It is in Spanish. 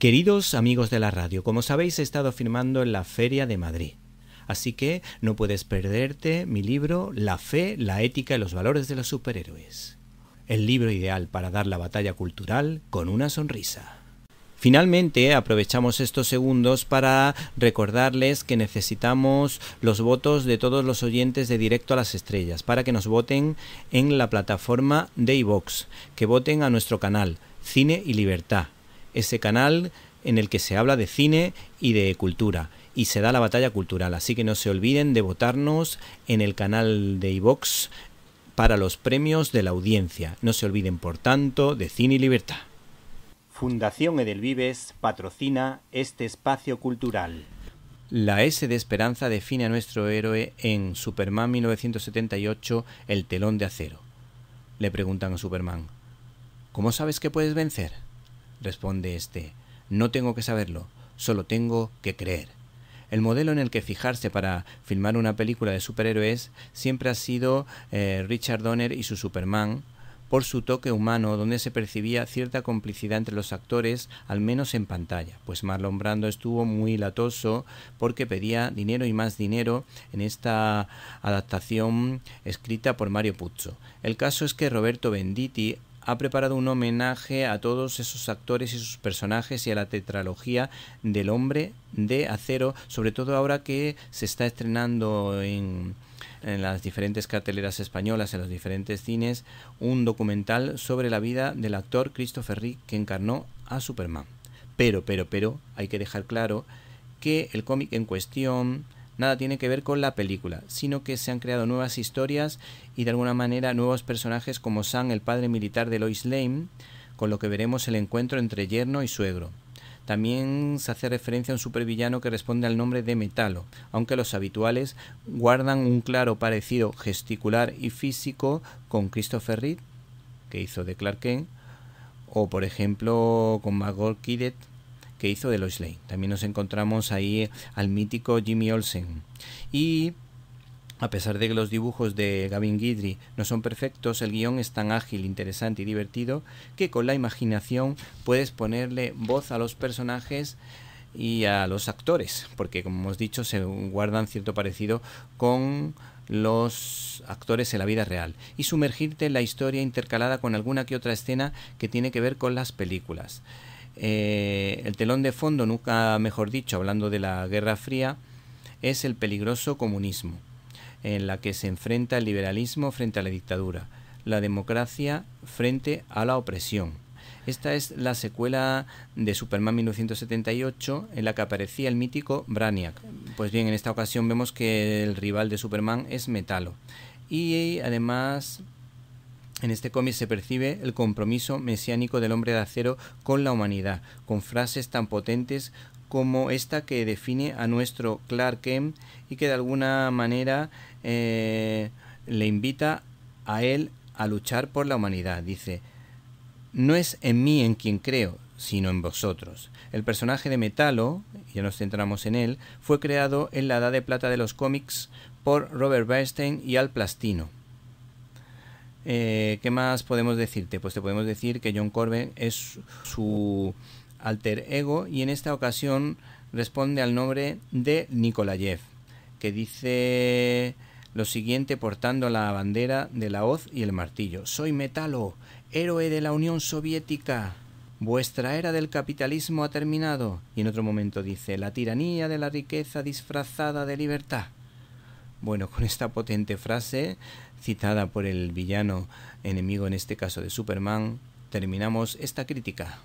Queridos amigos de la radio, como sabéis he estado firmando en la Feria de Madrid. Así que no puedes perderte mi libro La fe, la ética y los valores de los superhéroes. El libro ideal para dar la batalla cultural con una sonrisa. Finalmente, aprovechamos estos segundos para recordarles que necesitamos los votos de todos los oyentes de Directo a las Estrellas para que nos voten en la plataforma de que voten a nuestro canal Cine y Libertad ese canal en el que se habla de cine y de cultura y se da la batalla cultural. Así que no se olviden de votarnos en el canal de iVox para los premios de la audiencia. No se olviden, por tanto, de Cine y Libertad. Fundación Edelvives patrocina este espacio cultural. La S de Esperanza define a nuestro héroe en Superman 1978, El telón de acero. Le preguntan a Superman, ¿cómo sabes que puedes vencer? responde este, no tengo que saberlo, solo tengo que creer. El modelo en el que fijarse para filmar una película de superhéroes siempre ha sido eh, Richard Donner y su Superman, por su toque humano, donde se percibía cierta complicidad entre los actores, al menos en pantalla, pues Marlon Brando estuvo muy latoso porque pedía dinero y más dinero en esta adaptación escrita por Mario Puzo. El caso es que Roberto Benditti ha preparado un homenaje a todos esos actores y sus personajes y a la tetralogía del hombre de acero, sobre todo ahora que se está estrenando en, las diferentes carteleras españolas, en los diferentes cines, un documental sobre la vida del actor Christopher Reeve que encarnó a Superman. Pero, pero, pero, hay que dejar claro que el cómic en cuestión nada tiene que ver con la película, sino que se han creado nuevas historias y de alguna manera nuevos personajes como Sam, el padre militar de Lois Lane, con lo que veremos el encuentro entre yerno y suegro. También se hace referencia a un supervillano que responde al nombre de Metalo, aunque los habituales guardan un claro parecido gesticular y físico con Christopher Reed, que hizo de Clark Kent, o por ejemplo con Magor Kidet, que hizo de Lois Lane. También nos encontramos ahí eh, al mítico Jimmy Olsen. Y a pesar de que los dibujos de Gavin Guidry no son perfectos, el guión es tan ágil, interesante y divertido que con la imaginación puedes ponerle voz a los personajes y a los actores, porque como hemos dicho se guardan cierto parecido con los actores en la vida real y sumergirte en la historia intercalada con alguna que otra escena que tiene que ver con las películas. Eh, el telón de fondo, nunca mejor dicho, hablando de la Guerra Fría, es el peligroso comunismo, en la que se enfrenta el liberalismo frente a la dictadura, la democracia frente a la opresión. Esta es la secuela de Superman 1978 en la que aparecía el mítico Brainiac. Pues bien, en esta ocasión vemos que el rival de Superman es Metalo. Y además en este cómic se percibe el compromiso mesiánico del hombre de acero con la humanidad, con frases tan potentes como esta que define a nuestro Clark Kent y que de alguna manera eh, le invita a él a luchar por la humanidad. Dice, no es en mí en quien creo, sino en vosotros. El personaje de Metalo, ya nos centramos en él, fue creado en la Edad de Plata de los cómics por Robert Bernstein y Al Plastino. Eh, ¿Qué más podemos decirte? Pues te podemos decir que John Corbett es su alter ego y en esta ocasión responde al nombre de Nikolayev, que dice lo siguiente portando la bandera de la hoz y el martillo. Soy Metalo, héroe de la Unión Soviética. Vuestra era del capitalismo ha terminado. Y en otro momento dice, la tiranía de la riqueza disfrazada de libertad. Bueno, con esta potente frase citada por el villano enemigo en este caso de Superman, terminamos esta crítica.